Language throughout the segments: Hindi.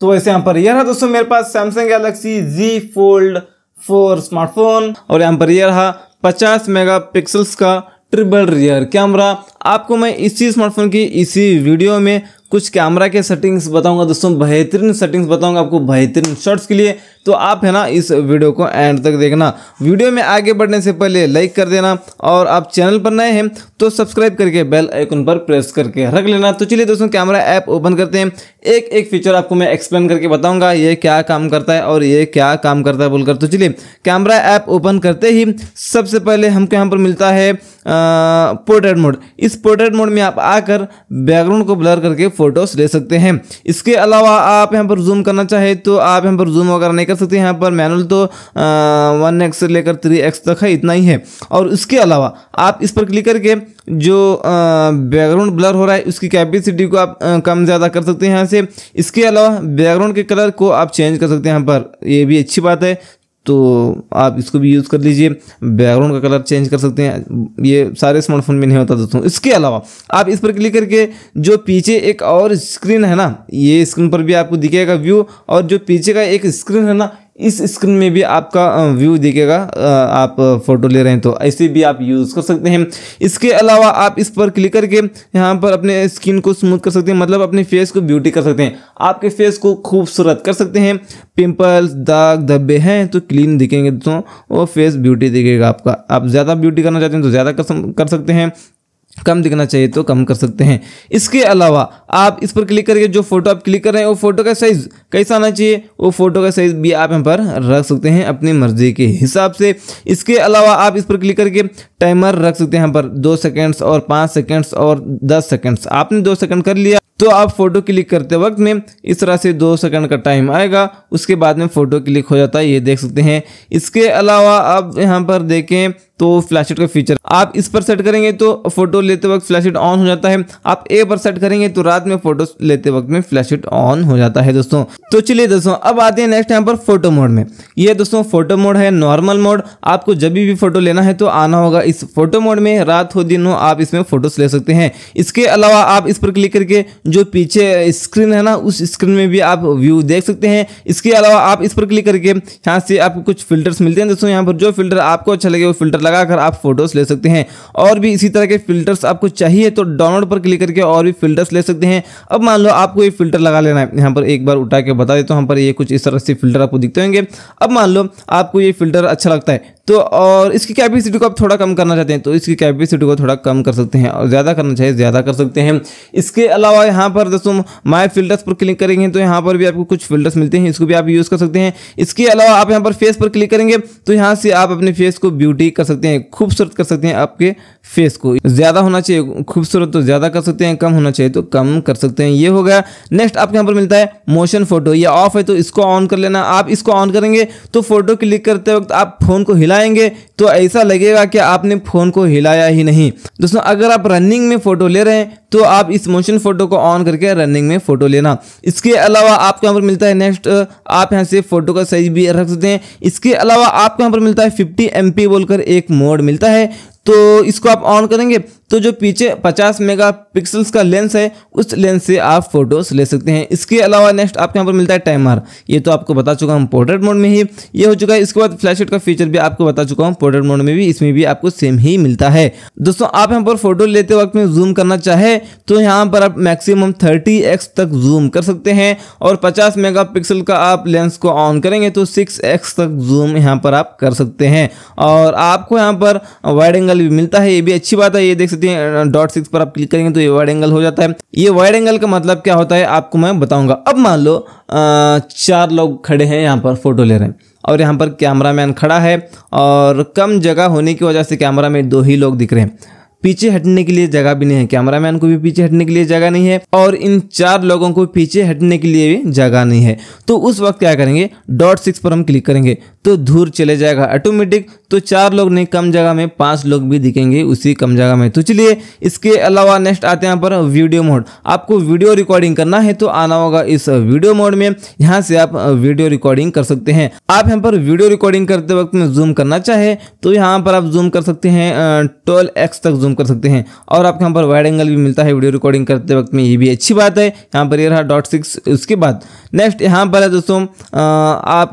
तो वैसे यहाँ पर यह रहा दोस्तों मेरे पास Samsung Galaxy Z fold four smartphone और यहाँ पर यह रहा पचास मेगा पिक्सल्स का ट्रिपल रियर कैमरा आपको मैं इसी स्मार्टफोन की इसी वीडियो में कुछ कैमरा के सेटिंग्स बताऊंगा दोस्तों बेहतरीन सेटिंग्स बताऊंगा आपको बेहतरीन शॉट्स के लिए तो आप है ना इस वीडियो को एंड तक देखना वीडियो में आगे बढ़ने से पहले लाइक कर देना और आप चैनल पर नए हैं तो सब्सक्राइब करके बेल आइकन पर प्रेस करके रख लेना तो चलिए दोस्तों कैमरा ऐप ओपन करते हैं एक एक फीचर आपको मैं एक्सप्लेन करके बताऊंगा ये क्या काम करता है और ये क्या काम करता है बोलकर तो चलिए कैमरा ऐप ओपन करते ही सबसे पहले हमको यहाँ पर मिलता है पोर्ट्रेट मोड इस पोर्ट्रेट मोड में आप आकर बैकग्राउंड को ब्लर करके फोटोज ले सकते हैं इसके अलावा आप यहाँ पर जूम करना चाहे तो आप यहाँ पर जूम वगैरह नहीं कर कह सकते हैं यहाँ पर मैनुअल तो वन एक्स से लेकर थ्री एक्स तक है इतना ही है और उसके अलावा आप इस पर क्लिक करके जो बैकग्राउंड ब्लर हो रहा है उसकी कैपेसिटी को आप कम ज़्यादा कर सकते हैं यहाँ से इसके अलावा बैकग्राउंड के कलर को आप चेंज कर सकते हैं यहाँ पर ये भी अच्छी बात है तो आप इसको भी यूज़ कर लीजिए बैकग्राउंड का कलर चेंज कर सकते हैं ये सारे स्मार्टफोन में नहीं होता दोस्तों इसके अलावा आप इस पर क्लिक करके जो पीछे एक और स्क्रीन है ना ये स्क्रीन पर भी आपको दिखेगा व्यू और जो पीछे का एक स्क्रीन है ना इस स्क्रीन में भी आपका व्यू दिखेगा आप फोटो ले रहे हैं तो ऐसे भी आप यूज़ कर सकते हैं इसके अलावा आप इस पर क्लिक करके यहाँ पर अपने स्किन को स्मूथ कर सकते हैं मतलब अपने फेस को ब्यूटी कर सकते हैं आपके फेस को खूबसूरत कर सकते हैं पिंपल्स दाग धब्बे हैं तो क्लीन दिखेंगे दोस्तों और फेस ब्यूटी दिखेगा आपका आप ज़्यादा ब्यूटी करना चाहते हैं तो ज़्यादा कर सकते हैं कम दिखना चाहिए तो कम कर सकते हैं इसके अलावा आप इस पर क्लिक करके जो फोटो आप क्लिक कर रहे हैं वो फोटो का साइज़ कैसा आना चाहिए वो फोटो का साइज़ भी आप यहाँ पर रख सकते हैं अपनी मर्जी के हिसाब से इसके अलावा आप इस पर क्लिक करके टाइमर रख सकते हैं यहाँ पर दो सेकेंड्स और पाँच सेकेंड्स और दस सेकेंड्स आपने दो सेकेंड कर लिया तो आप फोटो क्लिक करते वक्त में इस तरह से दो सेकंड का टाइम आएगा उसके बाद में फ़ोटो क्लिक हो जाता है ये देख सकते हैं इसके अलावा आप यहाँ पर देखें तो फ्लैश का फीचर आप इस पर सेट करेंगे तो फोटो लेते वक्त फ्लैश ऑन हो जाता है आप ए पर सेट करेंगे तो रात में फोटो लेते वक्त में फ्लैश ऑन हो जाता है दोस्तों तो चलिए दोस्तों अब आते हैं नेक्स्ट टाइम पर फोटो मोड में ये दोस्तों फोटो मोड है नॉर्मल मोड आपको जब भी फोटो लेना है तो आना होगा इस फोटो मोड में रात हो दिन हो आप इसमें फोटोस ले सकते हैं इसके अलावा आप इस पर क्लिक करके जो पीछे स्क्रीन है ना उस स्क्रीन में भी आप व्यू देख सकते हैं इसके अलावा आप इस पर क्लिक करके यहाँ से आपको कुछ फिल्टर्स मिलते हैं दोस्तों यहाँ पर जो फिल्टर आपको अच्छा लगे वो फिल्टर लगाकर आप फोटोज ले सकते हैं और भी इसी तरह के फिल्टर्स आपको चाहिए तो डाउनलोड पर क्लिक करके और भी फिल्टर्स ले सकते हैं अब मान लो आपको ये फिल्टर लगा लेना है यहाँ पर एक बार उठा के बता देता हूँ हम पर ये कुछ इस तरह से फिल्टर आपको दिखते होंगे अब मान लो आपको ये फिल्टर अच्छा लगता है तो और इसकी कैपेसिटी को आप थोड़ा कम करना चाहते हैं तो इसकी कैपेसिटी को थोड़ा कम कर सकते हैं और ज़्यादा करना चाहिए ज़्यादा कर सकते हैं इसके अलावा यहाँ पर दोस्तों माई फिल्टर्स पर क्लिक करेंगे तो यहाँ पर भी आपको कुछ फिल्टर्स मिलते हैं इसको भी आप यूज़ कर सकते हैं इसके अलावा आप यहाँ पर फेस पर क्लिक करेंगे तो यहाँ से आप अपने फेस को ब्यूटी कर सकते हैं खूबसूरत कर सकते हैं आपके फेस को ज़्यादा होना चाहिए खूबसूरत तो ज़्यादा कर सकते हैं कम होना चाहिए तो कम कर सकते हैं ये हो गया नेक्स्ट आपके यहाँ पर मिलता है मोशन फोटो ये ऑफ है तो इसको ऑन कर लेना आप इसको ऑन करेंगे तो फोटो क्लिक करते वक्त आप फ़ोन को हिला हिलाएंगे तो ऐसा लगेगा कि आपने फ़ोन को हिलाया ही नहीं दोस्तों अगर आप रनिंग में फ़ोटो ले रहे हैं तो आप इस मोशन फ़ोटो को ऑन करके रनिंग में फ़ोटो लेना इसके अलावा आपको यहाँ पर मिलता है नेक्स्ट आप यहाँ से फ़ोटो का साइज भी रख सकते हैं इसके अलावा आपको यहाँ पर मिलता है फिफ्टी एम बोलकर एक मोड मिलता है तो इसको आप ऑन करेंगे तो जो पीछे 50 मेगा पिक्सल्स का लेंस है उस लेंस से आप फोटोज ले सकते हैं इसके अलावा नेक्स्ट आपके यहाँ पर मिलता है टाइमर ये तो आपको बता चुका हूँ पोर्ट्रेट मोड में ही ये हो चुका है इसके बाद फ्लैश का फीचर भी आपको बता चुका हूँ पोर्ट्रेट मोड में भी इसमें भी आपको सेम ही मिलता है दोस्तों आप यहाँ पर फोटो लेते वक्त में जूम करना चाहे तो यहाँ पर आप मैक्सिमम थर्टी तक जूम कर सकते हैं और पचास मेगा का आप लेंस को ऑन करेंगे तो सिक्स तक जूम यहाँ पर आप कर सकते हैं और आपको यहाँ पर वाइड एंगल भी मिलता है ये भी अच्छी बात है ये देख सकते हैं डॉट सिक्स पर आप क्लिक करेंगे तो ये वाइड एंगल हो जाता है ये वाइड एंगल का मतलब क्या होता है आपको मैं बताऊंगा अब मान लो चार लोग खड़े हैं यहाँ पर फोटो ले रहे हैं और यहाँ पर कैमरामैन खड़ा है और कम जगह होने की वजह से कैमरा में दो ही लोग दिख रहे हैं पीछे हटने के लिए जगह भी नहीं है कैमरामैन को भी पीछे हटने के लिए जगह नहीं है और इन चार लोगों को पीछे हटने के लिए भी जगह नहीं है तो उस वक्त क्या करेंगे डॉट सिक्स पर हम क्लिक करेंगे तो धूर चले जाएगा ऑटोमेटिक तो चार लोग नहीं कम जगह में पांच लोग भी दिखेंगे उसी कम जगह में तो चलिए इसके अलावा नेक्स्ट आते हैं यहाँ पर वीडियो मोड आपको वीडियो रिकॉर्डिंग करना है तो आना होगा इस वीडियो मोड में यहाँ से आप वीडियो रिकॉर्डिंग कर सकते हैं आप यहाँ पर वीडियो रिकॉर्डिंग करते वक्त में जूम करना चाहे तो यहाँ पर आप जूम कर सकते हैं ट्वेल्व तक जूम कर सकते हैं और आपके यहाँ पर वाइड एंगल भी मिलता है वीडियो रिकॉर्डिंग करते वक्त में ये भी अच्छी बात है यहाँ पर ये रहा डॉट सिक्स उसके बाद नेक्स्ट यहाँ पर है दोस्तों आप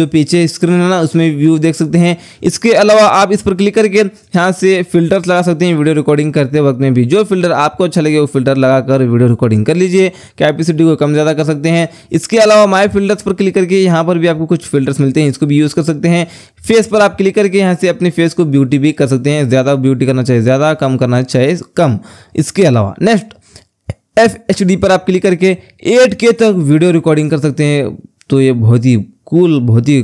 जो पीछे स्क्रीन है ना उसमें व्यू देख सकते हैं इसके अलावा आप इस पर क्लिक करके यहाँ से फिल्टर्स लगा सकते हैं वीडियो रिकॉर्डिंग करते वक्त में भी जो फिल्टर आपको अच्छा लगे वो फिल्टर लगाकर वीडियो रिकॉर्डिंग कर लीजिए कैपेसिटी को कम ज़्यादा कर सकते हैं इसके अलावा माई फिल्टर्स पर क्लिक करके यहाँ पर भी आपको कुछ फिल्टर्स मिलते हैं इसको भी यूज़ कर सकते हैं फेस पर आप क्लिक करके यहाँ से अपने फेस को ब्यूटी भी कर सकते हैं ज़्यादा ब्यूटी करना चाहिए ज़्यादा कम करना चाहिए कम इसके अलावा नेक्स्ट एफ एच डी पर आप क्लिक करके एट के तक वीडियो रिकॉर्डिंग कर सकते हैं तो ये बहुत ही कूल बहुत ही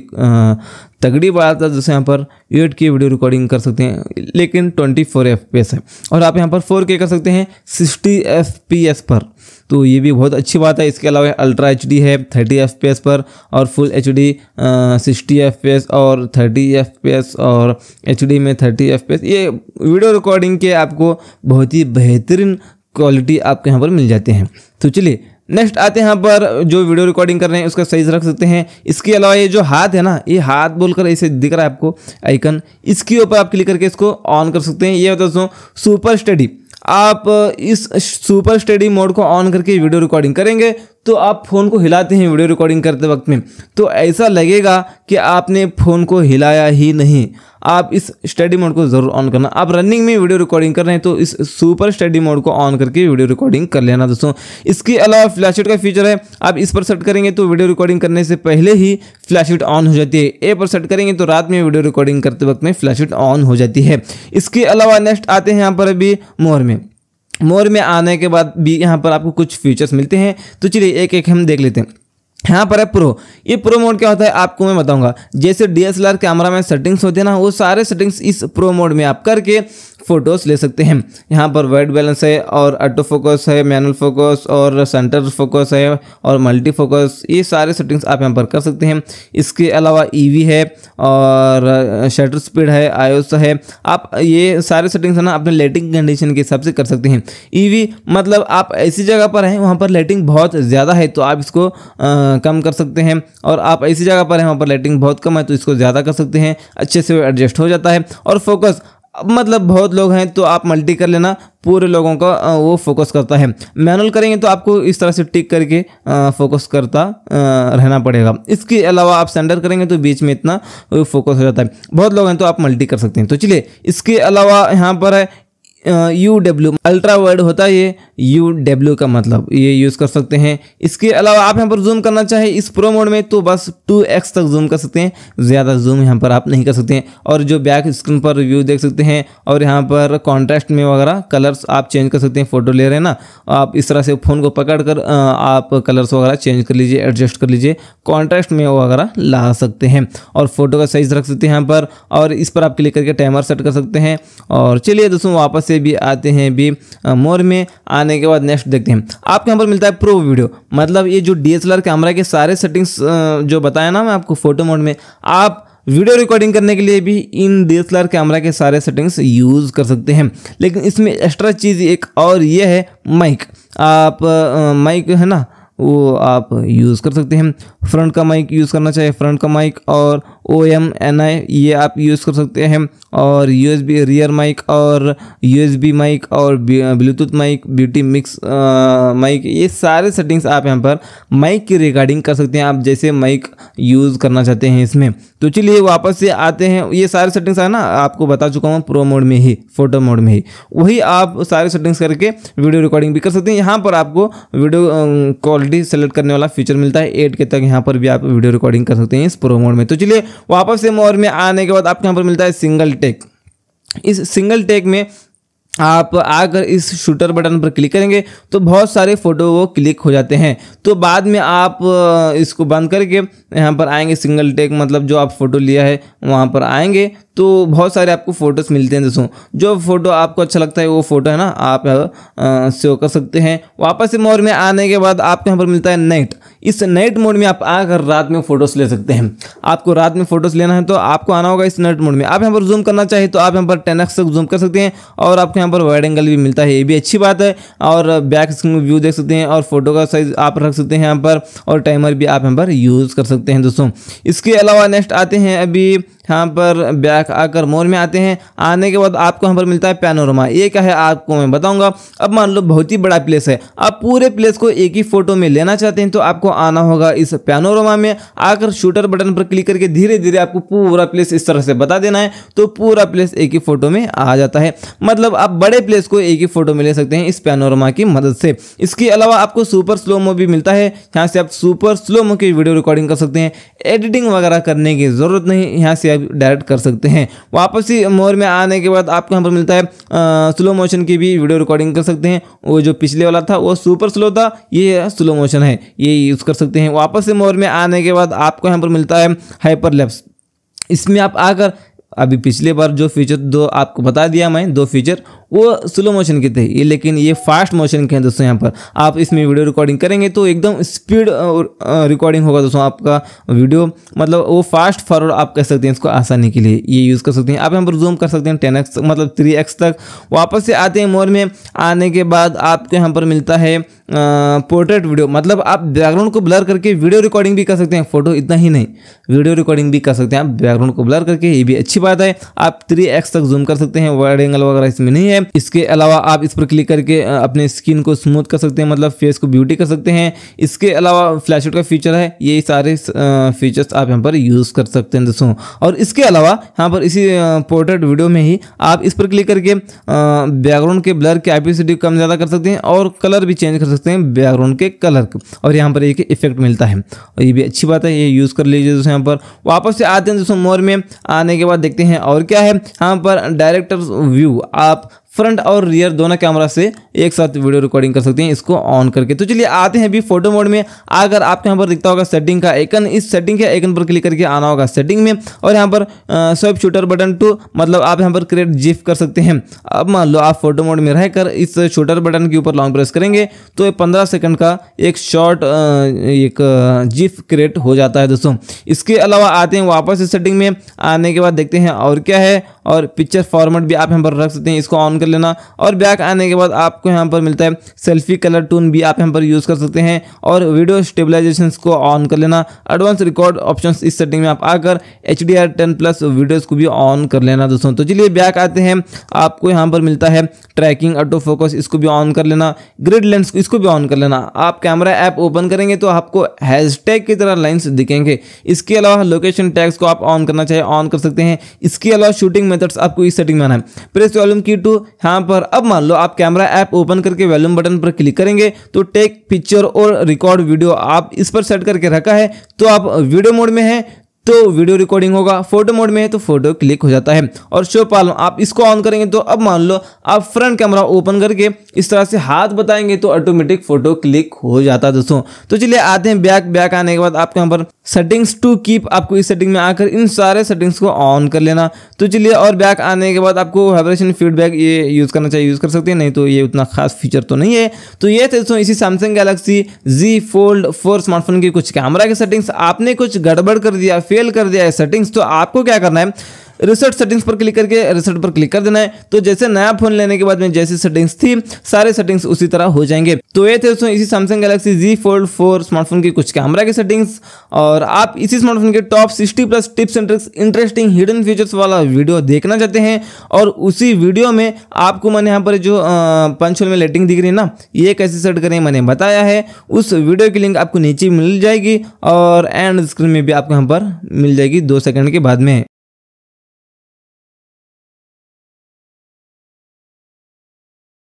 तगड़ी बात है जैसे यहाँ पर एट के वीडियो रिकॉर्डिंग कर सकते हैं लेकिन twenty four F P S है और आप यहाँ पर फोर के कर सकते हैं सिक्सटी एफ पी एस पर तो ये भी बहुत अच्छी बात है इसके अलावा अल्ट्रा एच डी है थर्टी एफ पी एस पर और full H D sixty F P S और थर्टी एफ पी एस और एच डी में थर्टी एफ पी एस ये वीडियो रिकॉर्डिंग के आपको बहुत ही बेहतरीन क्वालिटी आपके यहाँ पर मिल जाते हैं तो चलिए नेक्स्ट आते हैं यहाँ पर जो वीडियो रिकॉर्डिंग कर रहे हैं उसका साइज रख सकते हैं इसके अलावा ये जो हाथ है ना ये हाथ बोलकर ऐसे दिख रहा है आपको आइकन इसके ऊपर आप क्लिक करके इसको ऑन कर सकते हैं ये दोस्तों सुपर स्टडी आप इस सुपर स्टडी मोड को ऑन करके वीडियो रिकॉर्डिंग करेंगे तो आप फ़ोन को हिलाते हैं वीडियो रिकॉर्डिंग करते वक्त में तो ऐसा लगेगा कि आपने फ़ोन को हिलाया ही नहीं आप इस स्टडी मोड को जरूर ऑन करना आप रनिंग में वीडियो रिकॉर्डिंग कर रहे हैं तो इस सुपर स्टडी मोड को ऑन करके वीडियो रिकॉर्डिंग कर लेना दोस्तों इसके अलावा फ्लैशिट का फीचर है आप इस पर सेट करेंगे तो वीडियो रिकॉर्डिंग करने से पहले ही फ्लैशिट ऑन हो जाती है ए पर सेट करेंगे तो रात में वीडियो रिकॉर्डिंग करते वक्त में फ्लैशिट ऑन हो जाती है इसके अलावा नेक्स्ट आते हैं यहाँ पर अभी मोर में मोर में आने के बाद भी यहाँ पर आपको कुछ फीचर्स मिलते हैं तो चलिए एक एक हम देख लेते हैं यहाँ पर है प्रो ये प्रो मोड क्या होता है आपको मैं बताऊंगा जैसे डीएसएलआर कैमरा में सेटिंग्स होते हैं ना वो सारे सेटिंग्स इस प्रो मोड में आप करके फ़ोटोज़ ले सकते हैं यहाँ पर वाइट बैलेंस है और ऑटो फोकस है मैनुअल फोकस और सेंटर फोकस है और मल्टी फोकस ये सारे सेटिंग्स आप यहाँ पर कर सकते हैं इसके अलावा ईवी e है और शटर स्पीड है आयोस है आप ये सारे सेटिंग्स है ना अपने लाइटिंग कंडीशन के हिसाब से कर सकते हैं ई e मतलब आप ऐसी जगह पर हैं वहाँ पर लाइटिंग बहुत ज़्यादा है तो आप इसको आ, कम कर सकते हैं और आप ऐसी जगह पर हैं वहाँ पर लाइटिंग बहुत कम है तो इसको ज़्यादा कर सकते हैं अच्छे से एडजस्ट हो जाता है और फोकस अब मतलब बहुत लोग हैं तो आप मल्टी कर लेना पूरे लोगों का वो फोकस करता है मैनुअल करेंगे तो आपको इस तरह से टिक करके फोकस करता रहना पड़ेगा इसके अलावा आप सेंडर करेंगे तो बीच में इतना फोकस हो जाता है बहुत लोग हैं तो आप मल्टी कर सकते हैं तो चलिए इसके अलावा यहाँ पर है यू डब्ल्यू अल्ट्रा वर्ड होता है ये यू डब्ल्यू का मतलब ये यूज़ कर सकते हैं इसके अलावा आप यहाँ पर जूम करना चाहें इस प्रो मोड में तो बस टू एक्स तक जूम कर सकते हैं ज़्यादा जूम यहाँ पर आप नहीं कर सकते हैं और जो बैक स्क्रीन पर व्यू देख सकते हैं और यहाँ पर कॉन्ट्रास्ट में वगैरह कलर्स आप चेंज कर सकते हैं फ़ोटो ले रहे हैं ना आप इस तरह से फ़ोन को पकड़ कर आप कलर्स वगैरह चेंज कर लीजिए एडजस्ट कर लीजिए कॉन्ट्रास्ट में वगैरह ला सकते हैं और फ़ोटो का साइज़ रख सकते हैं यहाँ पर और इस पर आप क्लिक करके टाइमर सेट कर सकते हैं और चलिए दोस्तों वापस से भी आते हैं भी मोर में आने के बाद नेक्स्ट देखते हैं आपके यहाँ पर मिलता है प्रो वीडियो मतलब ये जो डी कैमरा के सारे सेटिंग्स जो बताया ना मैं आपको फोटो मोड में आप वीडियो रिकॉर्डिंग करने के लिए भी इन डी कैमरा के सारे सेटिंग्स यूज़ कर सकते हैं लेकिन इसमें एक्स्ट्रा चीज़ एक और ये है माइक आप माइक है ना वो आप यूज़ कर सकते हैं फ्रंट का माइक यूज़ करना चाहिए फ्रंट का माइक और ओ एम एन आई ये आप यूज़ कर सकते हैं और U S B rear mic और यू एस बी माइक और Bluetooth mic beauty mix mic ये सारे सेटिंग्स आप यहाँ पर माइक की रिकॉर्डिंग कर सकते हैं आप जैसे माइक यूज़ करना चाहते हैं इसमें तो चलिए वापस से आते हैं ये सारे सेटिंग्स है ना आपको बता चुका हूँ प्रो मोड में ही फोटो मोड में ही वही आप सारे सेटिंग्स करके वीडियो रिकॉर्डिंग भी कर सकते हैं यहाँ पर आपको वीडियो क्वालिटी सेलेक्ट करने वाला फीचर मिलता है एट के तक यहाँ पर भी आप वीडियो रिकॉर्डिंग कर सकते हैं इस प्रो मोड में तो चलिए वापस से मोर में आने के बाद आपके यहाँ पर मिलता है सिंगल टेक इस सिंगल टेक में आप आकर इस शूटर बटन पर क्लिक करेंगे तो बहुत सारे फ़ोटो वो क्लिक हो जाते हैं तो बाद में आप इसको बंद करके यहाँ पर आएंगे सिंगल टेक मतलब जो आप फ़ोटो लिया है वहाँ पर आएंगे तो बहुत सारे आपको फ़ोटोज़ मिलते हैं दोस्तों जो फ़ोटो आपको अच्छा लगता है वो फ़ोटो है ना आप सेव कर सकते हैं वापस मोर में आने के बाद आपको यहाँ पर मिलता है नेट इस नेट मोड में आप आकर रात में फ़ोटोज़ ले सकते हैं आपको रात में फ़ोटोज़ लेना है तो आपको आना होगा इस नेट मोड में आप यहाँ पर जूम करना चाहिए तो आप यहाँ पर टेन तक जूम कर सकते हैं और आपके यहाँ पर वाइड एंगल भी मिलता है ये भी अच्छी बात है और बैक स्क्रीन में व्यू देख सकते हैं और फोटो का साइज आप रख सकते हैं यहाँ पर और टाइमर भी आप यहाँ पर यूज़ कर सकते हैं दोस्तों इसके अलावा नेक्स्ट आते हैं अभी यहाँ पर बैक आकर मोर में आते हैं आने के बाद आपको यहाँ पर मिलता है पैनोरमा ये क्या है आपको मैं बताऊँगा अब मान लो बहुत ही बड़ा प्लेस है आप पूरे प्लेस को एक ही फोटो में लेना चाहते हैं तो आपको आना होगा इस पैनोरमा में आकर शूटर बटन पर क्लिक करके धीरे धीरे आपको पूरा प्लेस इस तरह से बता देना है तो पूरा प्लेस एक ही फोटो में आ जाता है मतलब आप बड़े प्लेस को एक ही फोटो में ले सकते हैं इस पैनोरमा की मदद से इसके अलावा आपको सुपर स्लोमो भी मिलता है यहाँ से आप सुपर स्लोमो की वीडियो रिकॉर्डिंग कर सकते हैं एडिटिंग वगैरह करने की ज़रूरत नहीं यहाँ से आप डायरेक्ट कर सकते हैं वापसी मोर में आने के बाद आपको यहाँ पर मिलता है आ, स्लो मोशन की भी वीडियो रिकॉर्डिंग कर सकते हैं वो जो पिछले वाला था वो सुपर स्लो था ये स्लो मोशन है ये यूज़ कर सकते हैं वापस से मोर में आने के बाद आपको यहाँ पर मिलता है हाइपर लेप्स इसमें आप आकर अभी पिछले बार जो फीचर दो आपको बता दिया मैं दो फीचर वो स्लो मोशन के थे ये लेकिन ये फास्ट मोशन के हैं दोस्तों यहाँ पर आप इसमें वीडियो रिकॉर्डिंग करेंगे तो एकदम स्पीड रिकॉर्डिंग होगा दोस्तों आपका वीडियो मतलब वो फास्ट फॉरवर्ड आप कह सकते हैं इसको आसानी के लिए ये यूज़ कर सकते हैं आप यहाँ पर जूम कर सकते हैं टेन एक्स मतलब थ्री एक्स तक वापस से आते हैं मोर में आने के बाद आपको यहाँ पर मिलता है पोर्ट्रेट वीडियो मतलब आप बैकग्राउंड को ब्लर करके वीडियो रिकॉर्डिंग भी कर सकते हैं फोटो इतना ही नहीं वीडियो रिकॉर्डिंग भी कर सकते हैं आप बैकग्राउंड को ब्लर करके ये भी अच्छी बात है आप थ्री एक्स तक जूम कर सकते हैं वाइड एंगल वगैरह इसमें नहीं है हैं इसके अलावा आप इस पर क्लिक करके अपने स्किन को स्मूथ कर सकते हैं मतलब फेस को ब्यूटी कर सकते हैं इसके अलावा फ्लैश का फीचर है ये सारे फीचर्स आप यहाँ पर यूज़ कर सकते हैं दोस्तों और इसके अलावा यहाँ पर इसी पोर्ट्रेट वीडियो में ही आप इस पर क्लिक करके बैकग्राउंड के ब्लर की आईपीसिटी कम ज़्यादा कर सकते हैं और कलर भी चेंज कर सकते हैं बैकग्राउंड के कलर और यहाँ पर एक इफेक्ट मिलता है और ये भी अच्छी बात है ये यूज़ कर लीजिए दोस्तों यहाँ पर वापस से आते हैं दोस्तों मोर में आने के बाद देखते हैं और क्या है यहाँ पर डायरेक्टर व्यू आप फ्रंट और रियर दोनों कैमरा से एक साथ वीडियो रिकॉर्डिंग कर सकते हैं इसको ऑन करके तो चलिए आते हैं अभी फोटो मोड में अगर आपके यहाँ पर दिखता होगा सेटिंग का एकन इस सेटिंग के एकन पर क्लिक करके आना होगा सेटिंग में और यहाँ पर स्वेप शूटर बटन टू मतलब आप यहाँ पर क्रिएट जिफ कर सकते हैं अब मान लो आप फोटो मोड में रहकर इस शूटर बटन के ऊपर लॉन्ग प्रेस करेंगे तो पंद्रह सेकेंड का एक शॉर्ट एक जिफ क्रिएट हो जाता है दोस्तों इसके अलावा आते हैं वापस इस सेटिंग में आने के बाद देखते हैं और क्या है और पिक्चर फॉर्मेट भी आप यहाँ पर रख सकते हैं इसको ऑन कर लेना और बैक आने के बाद आपको यहाँ पर मिलता है सेल्फी कलर टून भी आप यहाँ पर यूज़ कर सकते हैं और वीडियो स्टेबलाइजेशन को ऑन कर लेना एडवांस रिकॉर्ड ऑप्शन इस सेटिंग में आप आकर H D R ten plus videos को भी ऑन कर लेना दोस्तों तो चलिए बैक आते हैं आपको यहाँ पर मिलता है ट्रैकिंग ऑटो फोकस इसको भी ऑन कर लेना ग्रिड लेंस इसको भी ऑन कर लेना आप कैमरा ऐप ओपन करेंगे तो आपको हैशटैग की तरह लाइन्स दिखेंगे इसके अलावा लोकेशन टैग्स को आप ऑन करना चाहिए ऑन कर सकते हैं इसके अलावा शूटिंग मेथड्स आपको इस सेटिंग में आना है प्रेस वॉल्यूम की टू यहाँ पर अब मान लो आप कैमरा ऐप ओपन करके वॉल्यूम बटन पर क्लिक करेंगे तो टेक पिक्चर और रिकॉर्ड वीडियो आप इस पर सेट करके रखा है तो आप वीडियो मोड में है तो वीडियो रिकॉर्डिंग होगा फोटो मोड में है तो फोटो क्लिक हो जाता है और शो पाल आप इसको ऑन करेंगे तो अब मान लो आप फ्रंट कैमरा ओपन करके इस तरह से हाथ बताएंगे तो ऑटोमेटिक फोटो क्लिक हो जाता है दोस्तों तो चलिए आते हैं बैक बैक आने के बाद आपके यहाँ पर सेटिंग्स टू कीप आपको इस सेटिंग में आकर इन सारे सेटिंग्स को ऑन कर लेना तो चलिए और बैक आने के बाद आपको वाइब्रेशन फीडबैक ये यूज़ करना चाहिए यूज़ कर सकते हैं नहीं तो ये उतना खास फीचर तो नहीं है तो ये थे दोस्तों इसी Samsung Galaxy Z fold four smartphone की कुछ कैमरा की सेटिंग्स आपने कुछ गड़बड़ कर दिया फेल कर दिया है सेटिंग्स तो आपको क्या करना है रिसर्ट सेटिंग्स पर क्लिक करके रिसर्ट पर क्लिक कर देना है तो जैसे नया फोन लेने के बाद में जैसी सेटिंग्स थी सारे सेटिंग्स उसी तरह हो जाएंगे तो ये थे दोस्तों इसी Samsung Galaxy Z fold four smartphone की कुछ कैमरा की सेटिंग्स और आप इसी स्मार्टफोन के top sixty plus tips and tricks interesting hidden features वाला वीडियो देखना चाहते हैं और उसी वीडियो में आपको मैंने यहाँ पर जो पंचोल में लाइटिंग दिख रही है ना ये कैसे सेट करें मैंने बताया है उस वीडियो की लिंक आपको नीचे मिल जाएगी और एंड स्क्रीन में भी आपको यहाँ पर मिल जाएगी दो सेकंड के बाद में